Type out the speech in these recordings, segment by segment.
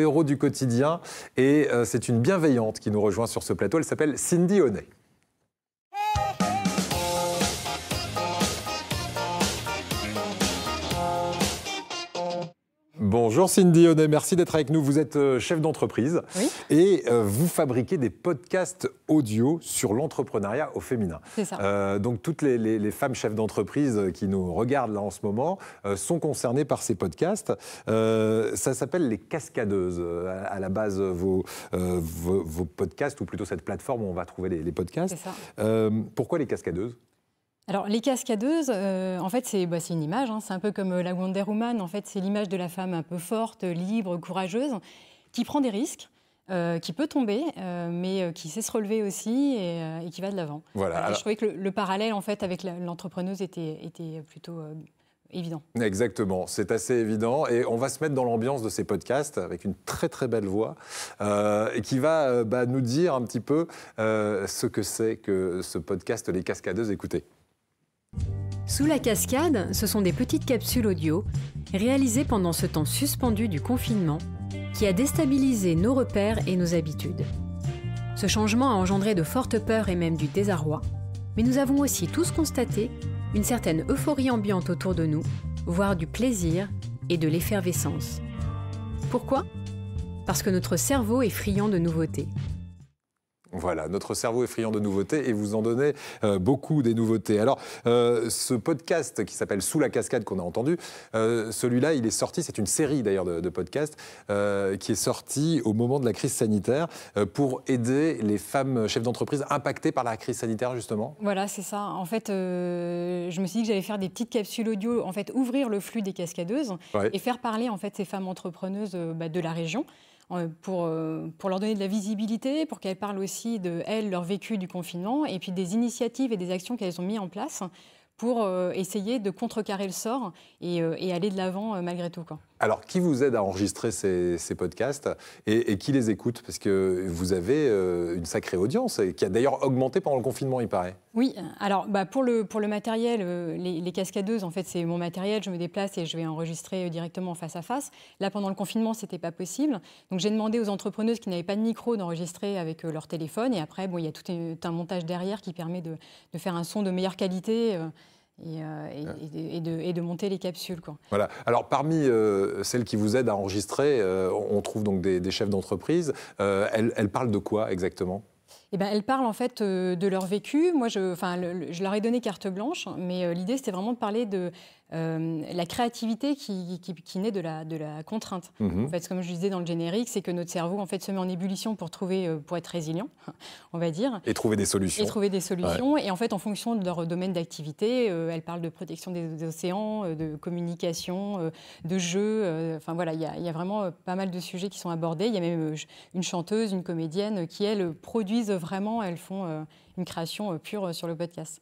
héros du quotidien et euh, c'est une bienveillante qui nous rejoint sur ce plateau. Elle s'appelle Cindy Honnet. Bonjour Cindy Honnet, merci d'être avec nous. Vous êtes euh, chef d'entreprise et euh, vous fabriquez des podcasts audio sur l'entrepreneuriat au féminin. Euh, donc toutes les, femmes chefs d'entreprise qui nous regardent là en ce moment sont concernées par ces podcasts. ça s'appelle les cascadeuses. À, la base, vos, vos, podcasts, ou plutôt cette plateforme où on va trouver les, podcasts. pourquoi les cascadeuses alors les cascadeuses, euh, en fait c'est bah, une image, hein. c'est un peu comme euh, la Wonder Woman, en fait c'est l'image de la femme un peu forte, libre, courageuse, qui prend des risques, euh, qui peut tomber, mais qui sait se relever aussi et, qui va de l'avant. Voilà. Je trouvais que le, parallèle en fait avec l'entrepreneuse était, plutôt évident. Exactement, c'est assez évident. Et on va se mettre dans l'ambiance de ces podcasts avec une très très belle voix qui va bah, nous dire un petit peu ce que c'est que ce podcast Les Cascadeuses. Écoutez. Sous la cascade, ce sont des petites capsules audio réalisées pendant ce temps suspendu du confinement qui a déstabilisé nos repères et nos habitudes. Ce changement a engendré de fortes peurs et même du désarroi, mais nous avons aussi tous constaté une certaine euphorie ambiante autour de nous, voire du plaisir et de l'effervescence. Pourquoi Parce que notre cerveau est friand de nouveautés. Voilà, notre cerveau est friand de nouveautés et vous en donnez euh, beaucoup des nouveautés. Alors, euh, ce podcast qui s'appelle Sous la cascade qu'on a entendu, euh, celui-là, il est sorti, c'est une série d'ailleurs de, podcasts, qui est sorti au moment de la crise sanitaire pour aider les femmes chefs d'entreprise impactées par la crise sanitaire, justement. Voilà, c'est ça. En fait, je me suis dit que j'allais faire des petites capsules audio, en fait, ouvrir le flux des cascadeuses et faire parler en fait ces femmes entrepreneuses bah, de la région. Euh, euh, pour, leur donner de la visibilité, pour qu'elles parlent aussi de, elles, leur vécu du confinement, et puis des initiatives et des actions qu'elles ont mises en place pour euh, essayer de contrecarrer le sort et, euh, aller de l'avant euh, malgré tout. Alors, qui vous aide à enregistrer ces, podcasts et, qui les écoute Parce que vous avez une sacrée audience, et qui a d'ailleurs augmenté pendant le confinement, il paraît. Oui, alors bah, pour, le, pour le matériel, les, cascadeuses, en fait, c'est mon matériel, je me déplace et je vais enregistrer directement face à face. Là, pendant le confinement, ce c'était pas possible. Donc, j'ai demandé aux entrepreneuses qui n'avaient pas de micro d'enregistrer avec leur téléphone. Et après, bon, il y a tout un, montage derrière qui permet de, de, faire un son de meilleure qualité et, euh, et, de, monter les capsules. Quoi. Voilà. Alors parmi euh, celles qui vous aident à enregistrer, euh, on trouve donc des, chefs d'entreprise. Elles, parlent de quoi exactement eh ben, elles parlent en fait de leur vécu. Moi, je, je leur ai donné carte blanche, mais l'idée c'était vraiment de parler de, euh, la créativité qui, naît de la, contrainte. Mhm. En fait, comme je disais dans le générique, c'est que notre cerveau en fait, se met en ébullition pour, trouver, euh, pour être résilient, on va dire. Et trouver des solutions. Et trouver des solutions. Et en fait, en fonction de leur domaine d'activité, euh, elles parlent de protection des, océans, de communication, de jeux Enfin voilà, il y, a vraiment pas mal de sujets qui sont abordés. Il y a même une chanteuse, une comédienne qui, elles, produisent vraiment, elles font une création pure sur le podcast.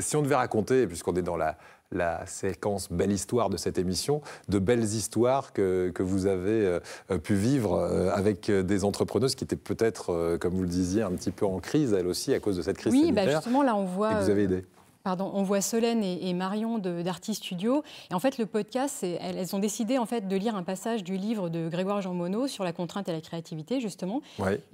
si on devait raconter, puisqu'on est dans la la séquence Belle Histoire de cette émission, de belles histoires que, vous avez euh, pu vivre euh, avec euh, des entrepreneuses qui étaient peut-être, comme vous le disiez, un petit peu en crise, elles aussi, à cause de cette crise oui, bah, sanitaire. justement, là, on voit... vous avez aidé. Pardon, on voit Solène et, Marion d'Arty Studio. Et en fait, le podcast, elles, ont décidé en fait de lire un passage du livre de Grégoire Jean Monod sur la contrainte et la créativité, justement.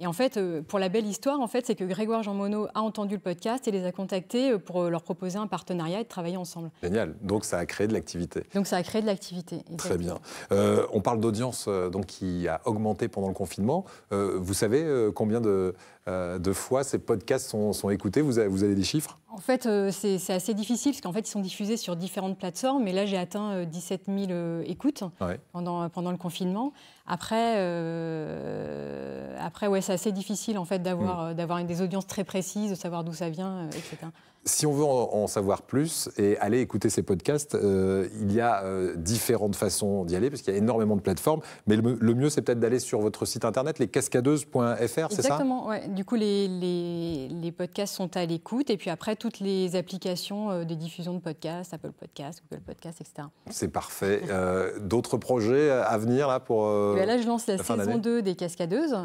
Et en fait, euh, pour la belle histoire, en fait, c'est que Grégoire Jean Monod a entendu le podcast et les a contactés euh, pour euh, leur proposer un partenariat et de travailler ensemble. Génial. Donc, ça a créé de l'activité. Donc, ça a créé de l'activité. Très bien. on parle d'audience donc qui a augmenté pendant le confinement. vous savez combien de, fois ces podcasts sont, écoutés vous avez des chiffres en fait, euh, c'est assez difficile parce qu'en fait, ils sont diffusés sur différentes plateformes. Mais là, j'ai atteint 17 euh, 000 euh, écoutes pendant, le confinement. Après, après ouais, c'est assez difficile en fait d'avoir mm. d'avoir des audiences très précises, de savoir d'où ça vient, etc si on veut en, savoir plus et aller écouter ces podcasts, euh, il y a euh, différentes façons d'y aller, parce qu'il y a énormément de plateformes. Mais le, mieux, c'est peut-être d'aller sur votre site internet, lescascadeuses.fr, c'est ça Exactement, ouais. Du coup, les, podcasts sont à l'écoute. Et puis après, toutes les applications euh, de diffusion de podcasts, Apple Podcasts, Google Podcasts, etc. C'est parfait. D'autres projets à venir là pour. Eh ben là, je lance la, saison 2 des Cascadeuses.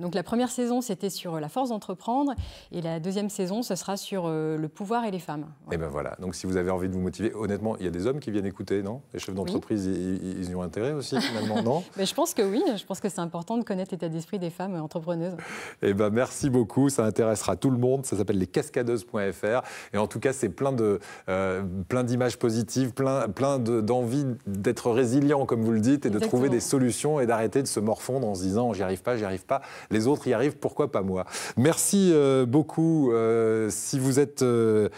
donc la première saison, c'était sur la force d'entreprendre. Et la deuxième saison, ce sera sur le pouvoir et les femmes. Et eh ben voilà, donc si vous avez envie de vous motiver, honnêtement, il y a des hommes qui viennent écouter, non Les chefs d'entreprise, ils, y ont intérêt aussi, finalement, non Mais ben, Je pense que oui, je pense que c'est important de connaître l'état d'esprit des femmes entrepreneuses. Et eh ben merci beaucoup, ça intéressera tout le monde, ça s'appelle lescascadeuses.fr, et en tout cas, c'est plein de euh, plein d'images positives, plein, plein d'envie d'être résilient, comme vous le dites, et de trouver des solutions, et d'arrêter de se morfondre en se disant, j'y arrive pas, j'y arrive pas, les autres y arrivent, pourquoi pas moi Merci euh, beaucoup. Euh, si vous êtes euh...